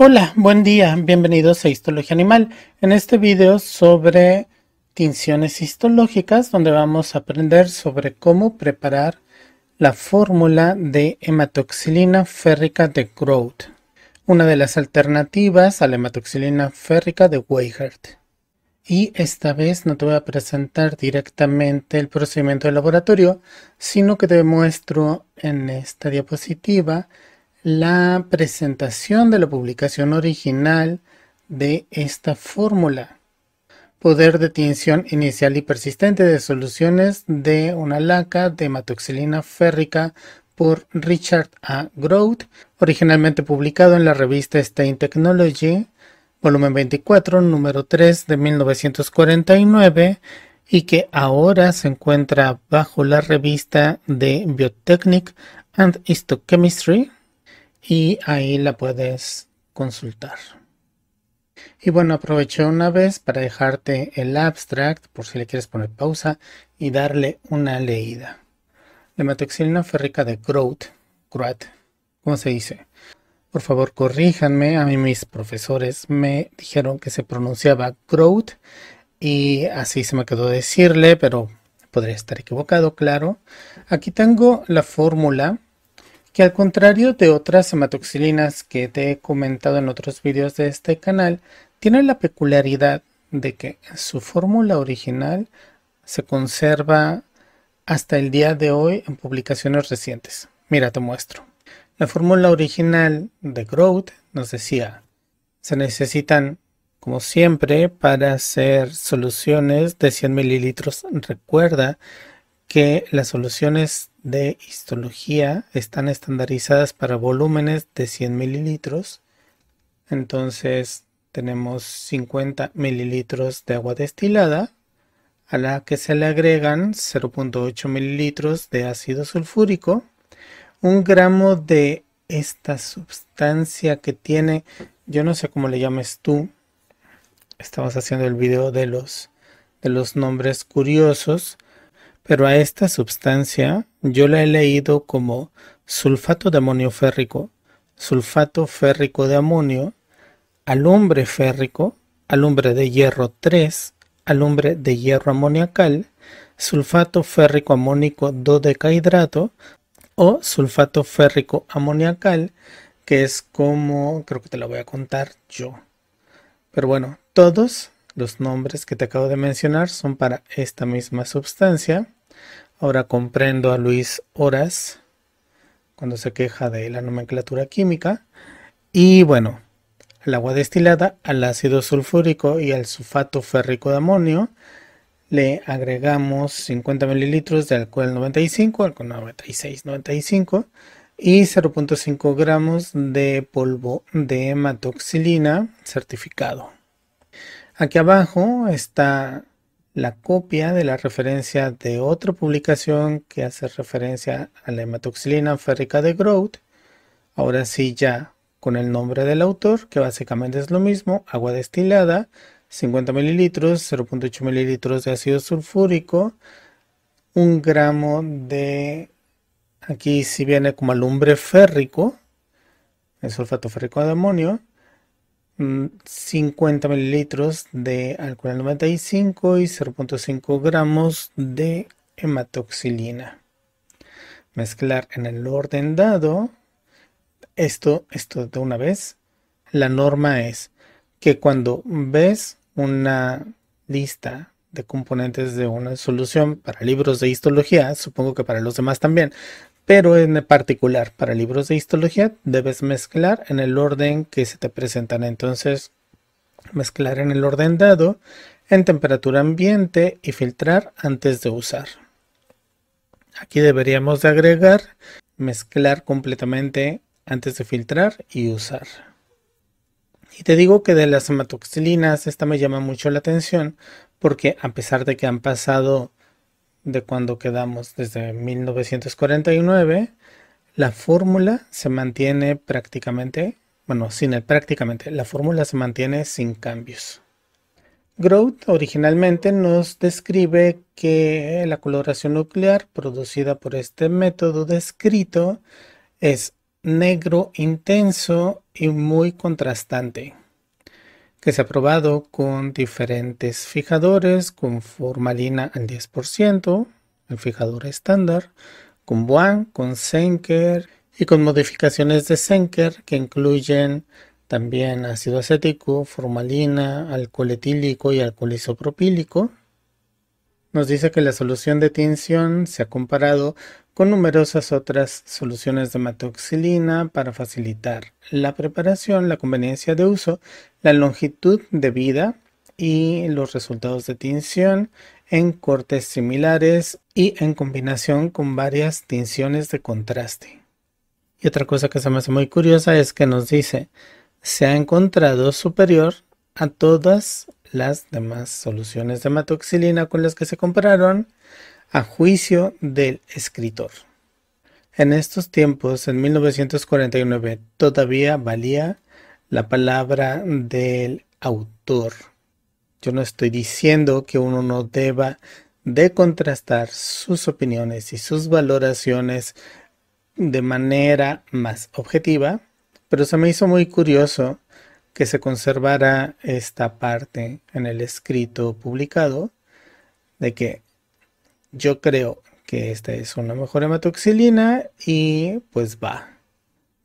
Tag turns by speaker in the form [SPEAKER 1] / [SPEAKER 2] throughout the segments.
[SPEAKER 1] Hola, buen día, bienvenidos a Histología Animal. En este video sobre tinciones histológicas, donde vamos a aprender sobre cómo preparar la fórmula de hematoxilina férrica de Grout, una de las alternativas a la hematoxilina férrica de Weigert. Y esta vez no te voy a presentar directamente el procedimiento de laboratorio, sino que te muestro en esta diapositiva la presentación de la publicación original de esta fórmula. Poder de tinción inicial y persistente de soluciones de una laca de hematoxilina férrica por Richard A. Groth, originalmente publicado en la revista Stain Technology, volumen 24, número 3 de 1949, y que ahora se encuentra bajo la revista de Biotechnic and Histochemistry, y ahí la puedes consultar. Y bueno, aproveché una vez para dejarte el abstract por si le quieres poner pausa y darle una leída. La férrica de Grout, Croat, ¿cómo se dice? Por favor, corríjanme. A mí mis profesores me dijeron que se pronunciaba Grout y así se me quedó decirle, pero podría estar equivocado, claro. Aquí tengo la fórmula que al contrario de otras hematoxilinas que te he comentado en otros vídeos de este canal, tiene la peculiaridad de que su fórmula original se conserva hasta el día de hoy en publicaciones recientes. Mira, te muestro. La fórmula original de Growth nos decía, se necesitan, como siempre, para hacer soluciones de 100 mililitros. Recuerda que las soluciones de histología están estandarizadas para volúmenes de 100 mililitros. Entonces tenemos 50 mililitros de agua destilada a la que se le agregan 0.8 mililitros de ácido sulfúrico, un gramo de esta sustancia que tiene, yo no sé cómo le llames tú, estamos haciendo el video de los, de los nombres curiosos, pero a esta sustancia yo la he leído como sulfato de amonio férrico, sulfato férrico de amonio, alumbre férrico, alumbre de hierro 3, alumbre de hierro amoniacal, sulfato férrico amónico dodecahidrato o sulfato férrico amoniacal, que es como, creo que te lo voy a contar yo. Pero bueno, todos los nombres que te acabo de mencionar son para esta misma sustancia Ahora comprendo a Luis Horas cuando se queja de la nomenclatura química. Y bueno, el agua destilada, al ácido sulfúrico y al sulfato férrico de amonio, le agregamos 50 mililitros de alcohol 95, alcohol 96, 95 y 0.5 gramos de polvo de hematoxilina certificado. Aquí abajo está la copia de la referencia de otra publicación que hace referencia a la hematoxilina férrica de Groth, ahora sí ya con el nombre del autor, que básicamente es lo mismo, agua destilada, 50 mililitros, 0.8 mililitros de ácido sulfúrico, un gramo de, aquí si viene como alumbre férrico, el sulfato férrico de amonio, 50 mm, mililitros de alcohol 95 y 0.5 gramos de hematoxilina. Mezclar en el orden dado. Esto, esto de una vez. La norma es que cuando ves una lista de componentes de una solución para libros de histología, supongo que para los demás también, pero en particular para libros de histología debes mezclar en el orden que se te presentan. Entonces, mezclar en el orden dado, en temperatura ambiente y filtrar antes de usar. Aquí deberíamos de agregar mezclar completamente antes de filtrar y usar. Y te digo que de las hematoxilinas esta me llama mucho la atención porque a pesar de que han pasado de cuando quedamos desde 1949, la fórmula se mantiene prácticamente, bueno, sin el prácticamente, la fórmula se mantiene sin cambios. Growth originalmente nos describe que la coloración nuclear producida por este método descrito es negro intenso y muy contrastante que se ha probado con diferentes fijadores, con formalina al 10%, el fijador estándar, con Buan, con Senker y con modificaciones de Senker que incluyen también ácido acético, formalina, alcohol etílico y alcohol isopropílico. Nos dice que la solución de tinción se ha comparado con numerosas otras soluciones de matoxilina para facilitar la preparación, la conveniencia de uso, la longitud de vida y los resultados de tinción en cortes similares y en combinación con varias tinciones de contraste. Y otra cosa que se me hace muy curiosa es que nos dice, se ha encontrado superior a todas las demás soluciones de matoxilina con las que se compararon a juicio del escritor. En estos tiempos, en 1949, todavía valía la palabra del autor. Yo no estoy diciendo que uno no deba de contrastar sus opiniones y sus valoraciones de manera más objetiva, pero se me hizo muy curioso que se conservara esta parte en el escrito publicado de que yo creo que esta es una mejor hematoxilina y pues va.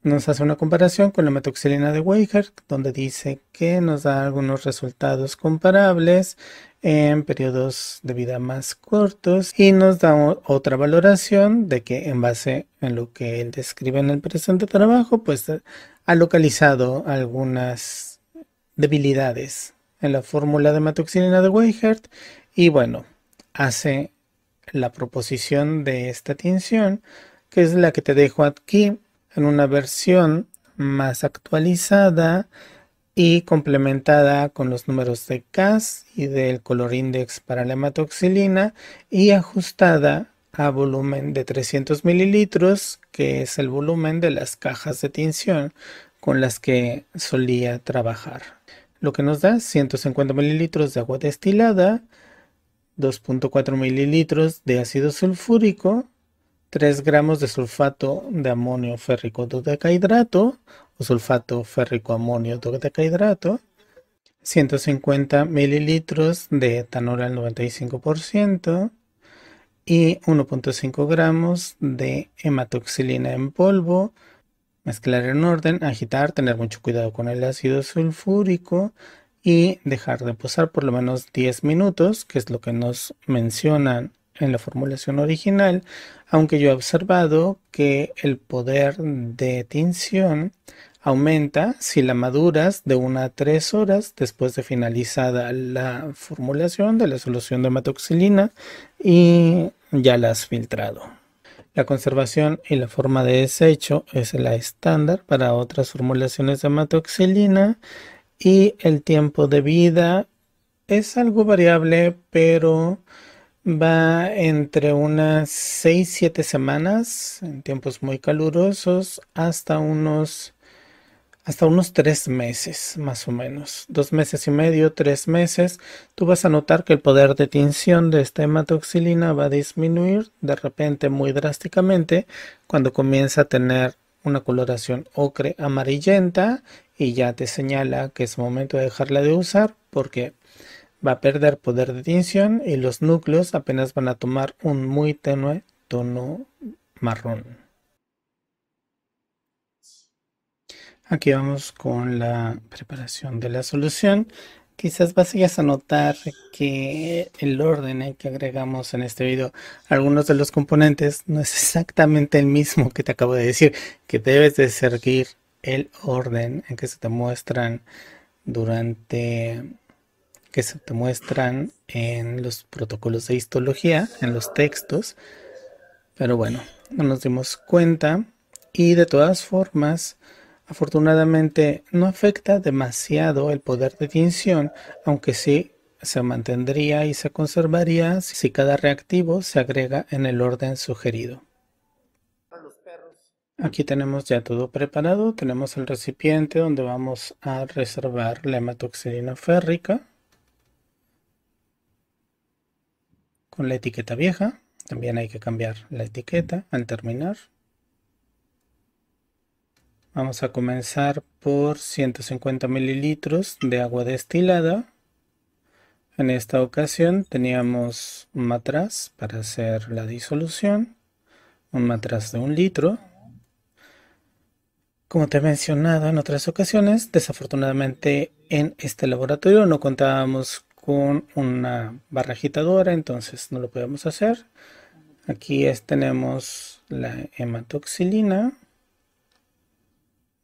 [SPEAKER 1] Nos hace una comparación con la hematoxilina de weigert, donde dice que nos da algunos resultados comparables en periodos de vida más cortos y nos da otra valoración de que en base a lo que él describe en el presente trabajo, pues ha localizado algunas debilidades en la fórmula de hematoxilina de Weigert y bueno, hace la proposición de esta tinción, que es la que te dejo aquí en una versión más actualizada y complementada con los números de CAS y del color index para la hematoxilina y ajustada a volumen de 300 mililitros, que es el volumen de las cajas de tinción con las que solía trabajar. Lo que nos da 150 mililitros de agua destilada 2.4 mililitros de ácido sulfúrico, 3 gramos de sulfato de amonio férrico dodecahidrato o sulfato férrico amonio dodecahidrato, 150 mililitros de etanol al 95% y 1.5 gramos de hematoxilina en polvo. Mezclar en orden, agitar, tener mucho cuidado con el ácido sulfúrico, y dejar reposar por lo menos 10 minutos, que es lo que nos mencionan en la formulación original, aunque yo he observado que el poder de tinción aumenta si la maduras de 1 a 3 horas después de finalizada la formulación de la solución de hematoxilina y ya la has filtrado. La conservación y la forma de desecho es la estándar para otras formulaciones de hematoxilina y el tiempo de vida es algo variable, pero va entre unas 6-7 semanas en tiempos muy calurosos hasta unos hasta unos tres meses más o menos dos meses y medio tres meses tú vas a notar que el poder de tinción de esta hematoxilina va a disminuir de repente muy drásticamente cuando comienza a tener una coloración ocre amarillenta y ya te señala que es momento de dejarla de usar porque va a perder poder de tinción y los núcleos apenas van a tomar un muy tenue tono marrón. Aquí vamos con la preparación de la solución. Quizás vas a notar que el orden en que agregamos en este video, algunos de los componentes no es exactamente el mismo que te acabo de decir, que debes de seguir el orden en que se te muestran durante que se te muestran en los protocolos de histología, en los textos. Pero bueno, no nos dimos cuenta y de todas formas, afortunadamente no afecta demasiado el poder de tinción, aunque sí se mantendría y se conservaría si cada reactivo se agrega en el orden sugerido. Aquí tenemos ya todo preparado. Tenemos el recipiente donde vamos a reservar la hematoxidina férrica con la etiqueta vieja. También hay que cambiar la etiqueta al terminar. Vamos a comenzar por 150 mililitros de agua destilada. En esta ocasión teníamos un matraz para hacer la disolución, un matraz de un litro, como te he mencionado en otras ocasiones, desafortunadamente en este laboratorio no contábamos con una barra agitadora, entonces no lo podemos hacer. Aquí es, tenemos la hematoxilina.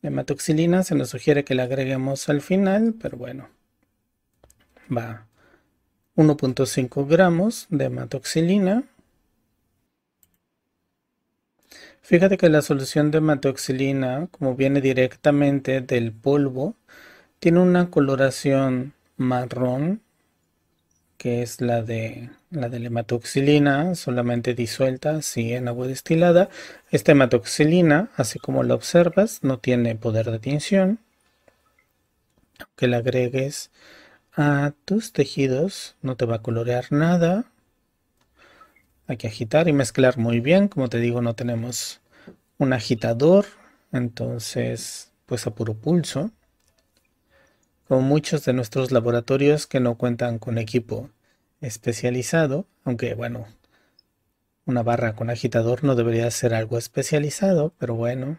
[SPEAKER 1] La hematoxilina se nos sugiere que la agreguemos al final, pero bueno, va 1.5 gramos de hematoxilina. Fíjate que la solución de hematoxilina, como viene directamente del polvo, tiene una coloración marrón, que es la de la de la hematoxilina, solamente disuelta, así en agua destilada. Esta hematoxilina, así como la observas, no tiene poder de tinción. Aunque la agregues a tus tejidos, no te va a colorear nada, hay que agitar y mezclar muy bien. Como te digo, no tenemos un agitador. Entonces, pues a puro pulso. Como muchos de nuestros laboratorios que no cuentan con equipo especializado. Aunque bueno, una barra con agitador no debería ser algo especializado, pero bueno.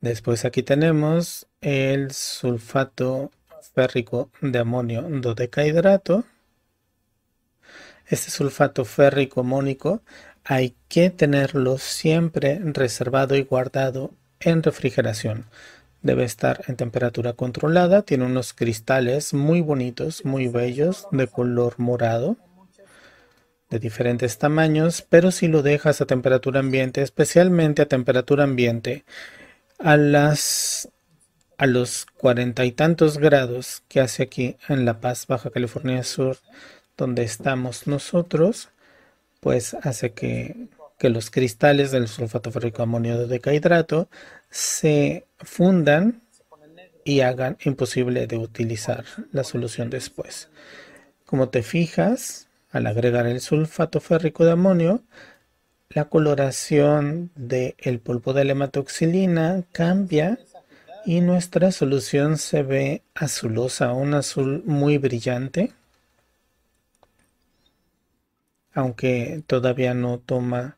[SPEAKER 1] Después aquí tenemos el sulfato férrico de amonio dodecahidrato este sulfato férrico mónico hay que tenerlo siempre reservado y guardado en refrigeración. Debe estar en temperatura controlada, tiene unos cristales muy bonitos, muy bellos, de color morado, de diferentes tamaños, pero si lo dejas a temperatura ambiente, especialmente a temperatura ambiente, a las a los cuarenta y tantos grados que hace aquí en La Paz, Baja California Sur, donde estamos nosotros, pues hace que, los cristales del sulfato de amonio de decahidrato se fundan y hagan imposible de utilizar la solución después. Como te fijas, al agregar el sulfato férrico de amonio, la coloración del polvo de la hematoxilina cambia y nuestra solución se ve azulosa, un azul muy brillante aunque todavía no toma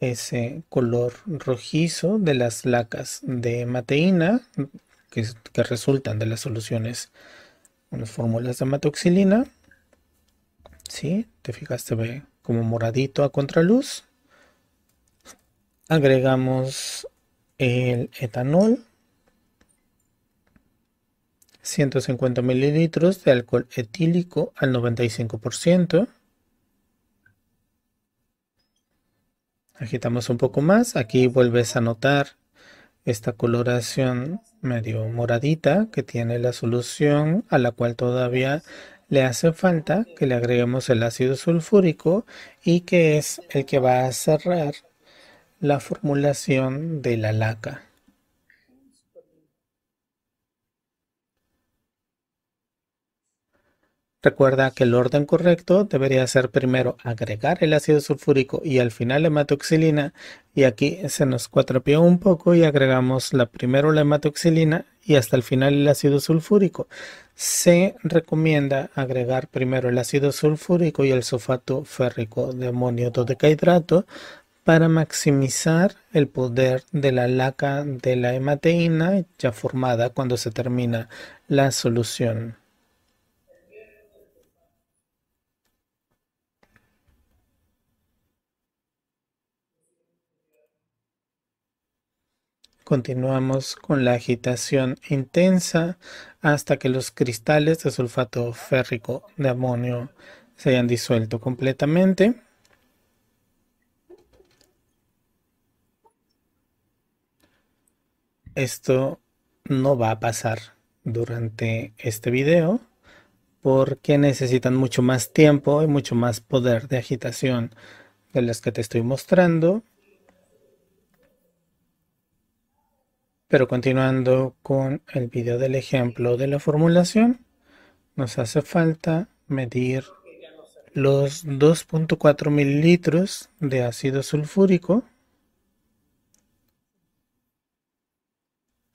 [SPEAKER 1] ese color rojizo de las lacas de mateína que, resultan de las soluciones con las fórmulas de matoxilina. ¿Sí? Te fijaste, ve como moradito a contraluz. Agregamos el etanol, 150 mililitros de alcohol etílico al 95%. Agitamos un poco más. Aquí vuelves a notar esta coloración medio moradita que tiene la solución a la cual todavía le hace falta que le agreguemos el ácido sulfúrico y que es el que va a cerrar la formulación de la laca. Recuerda que el orden correcto debería ser primero agregar el ácido sulfúrico y al final la hematoxilina. Y aquí se nos cuatropió un poco y agregamos la primero la hematoxilina y hasta el final el ácido sulfúrico. Se recomienda agregar primero el ácido sulfúrico y el sulfato férrico de amonio dodecahidrato para maximizar el poder de la laca de la hemateína ya formada cuando se termina la solución. Continuamos con la agitación intensa hasta que los cristales de sulfato férrico de amonio se hayan disuelto completamente. Esto no va a pasar durante este video porque necesitan mucho más tiempo y mucho más poder de agitación de las que te estoy mostrando. Pero continuando con el video del ejemplo de la formulación, nos hace falta medir los 2.4 mililitros de ácido sulfúrico.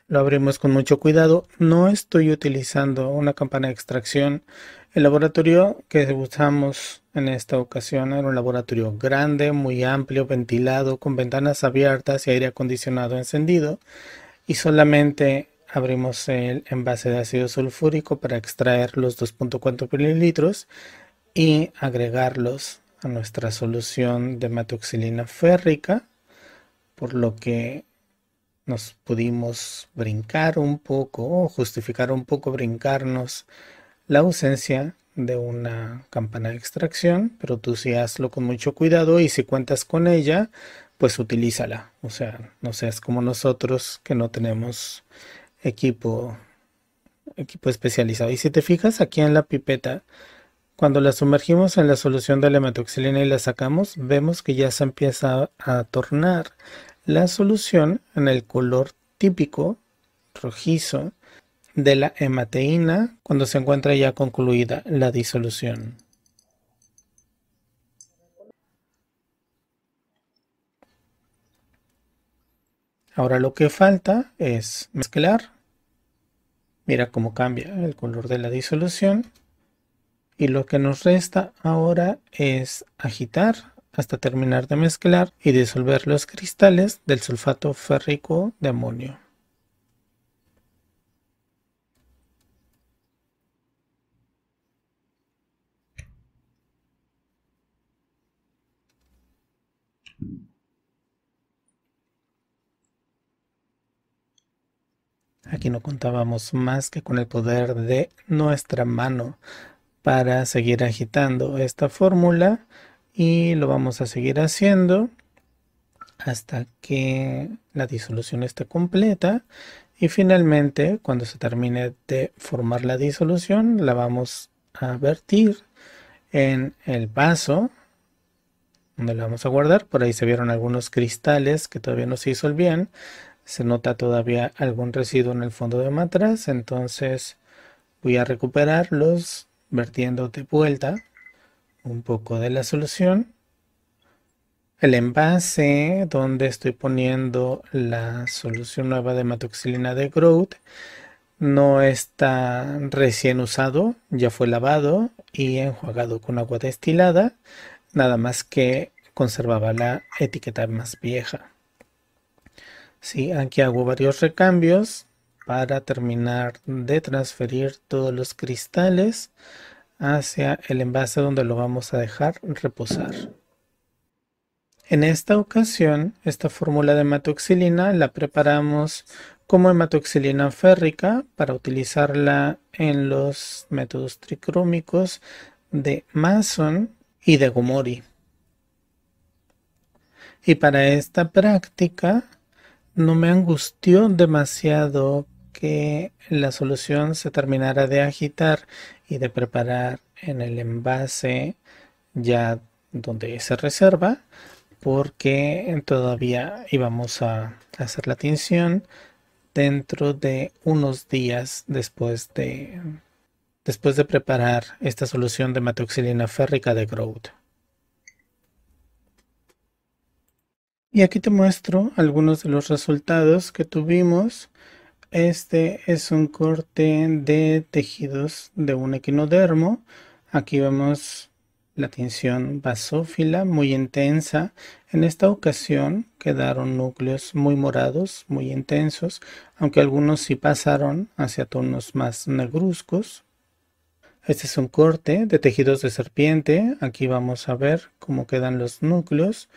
[SPEAKER 1] Lo abrimos con mucho cuidado. No estoy utilizando una campana de extracción. El laboratorio que usamos en esta ocasión era un laboratorio grande, muy amplio, ventilado, con ventanas abiertas y aire acondicionado encendido y solamente abrimos el envase de ácido sulfúrico para extraer los 2.4 mililitros y agregarlos a nuestra solución de metoxilina férrica, por lo que nos pudimos brincar un poco o justificar un poco brincarnos la ausencia de una campana de extracción, pero tú sí hazlo con mucho cuidado y si cuentas con ella, pues utilízala. O sea, no seas como nosotros que no tenemos equipo, equipo especializado. Y si te fijas aquí en la pipeta, cuando la sumergimos en la solución de la hematoxilina y la sacamos, vemos que ya se empieza a tornar la solución en el color típico rojizo de la hemateína cuando se encuentra ya concluida la disolución. Ahora lo que falta es mezclar. Mira cómo cambia el color de la disolución. Y lo que nos resta ahora es agitar hasta terminar de mezclar y disolver los cristales del sulfato férrico de amonio. Aquí no contábamos más que con el poder de nuestra mano para seguir agitando esta fórmula y lo vamos a seguir haciendo hasta que la disolución esté completa y finalmente cuando se termine de formar la disolución la vamos a vertir en el vaso donde la vamos a guardar por ahí se vieron algunos cristales que todavía no se disolvían se nota todavía algún residuo en el fondo de matraz entonces voy a recuperarlos vertiendo de vuelta un poco de la solución el envase donde estoy poniendo la solución nueva de matoxilina de growth no está recién usado, ya fue lavado y enjuagado con agua destilada, nada más que conservaba la etiqueta más vieja aquí hago varios recambios para terminar de transferir todos los cristales hacia el envase donde lo vamos a dejar reposar. En esta ocasión, esta fórmula de hematoxilina la preparamos como hematoxilina férrica para utilizarla en los métodos tricrómicos de Mason y de Gomori. Y para esta práctica no me angustió demasiado que la solución se terminara de agitar y de preparar en el envase ya donde se reserva porque todavía íbamos a hacer la tinción dentro de unos días después de después de preparar esta solución de metoxilina férrica de Grout. Y aquí te muestro algunos de los resultados que tuvimos. Este es un corte de tejidos de un equinodermo. Aquí vemos la tensión basófila muy intensa. En esta ocasión quedaron núcleos muy morados, muy intensos, aunque algunos sí pasaron hacia tonos más negruzcos. Este es un corte de tejidos de serpiente. Aquí vamos a ver cómo quedan los núcleos.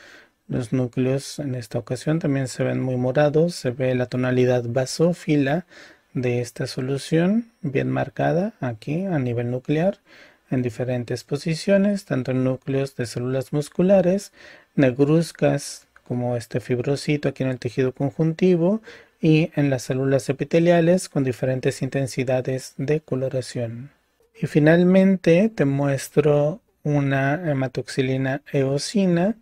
[SPEAKER 1] Los núcleos en esta ocasión también se ven muy morados, se ve la tonalidad basófila de esta solución bien marcada aquí a nivel nuclear en diferentes posiciones, tanto en núcleos de células musculares, negruzcas como este fibrocito aquí en el tejido conjuntivo y en las células epiteliales con diferentes intensidades de coloración. Y finalmente te muestro una hematoxilina eosina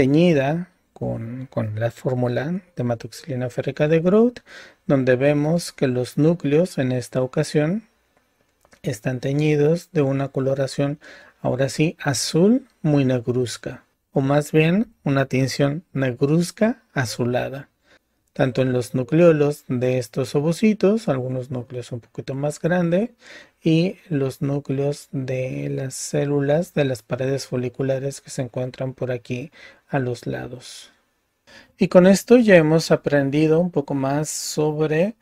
[SPEAKER 1] teñida con, la fórmula de matoxilina férrica de Groot, donde vemos que los núcleos en esta ocasión están teñidos de una coloración, ahora sí, azul muy negruzca, o más bien una tinción negruzca azulada tanto en los nucleolos de estos ovocitos, algunos núcleos un poquito más grandes, y los núcleos de las células de las paredes foliculares que se encuentran por aquí a los lados. Y con esto ya hemos aprendido un poco más sobre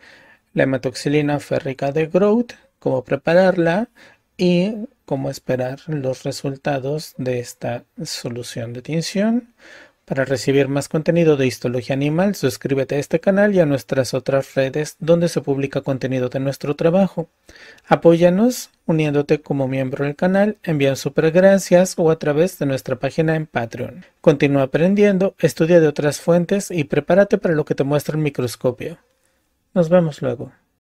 [SPEAKER 1] la hematoxilina férrica de Growth, cómo prepararla y cómo esperar los resultados de esta solución de tinción. Para recibir más contenido de Histología Animal, suscríbete a este canal y a nuestras otras redes donde se publica contenido de nuestro trabajo. Apóyanos uniéndote como miembro del canal, envía super gracias o a través de nuestra página en Patreon. Continúa aprendiendo, estudia de otras fuentes y prepárate para lo que te muestra el microscopio. Nos vemos luego.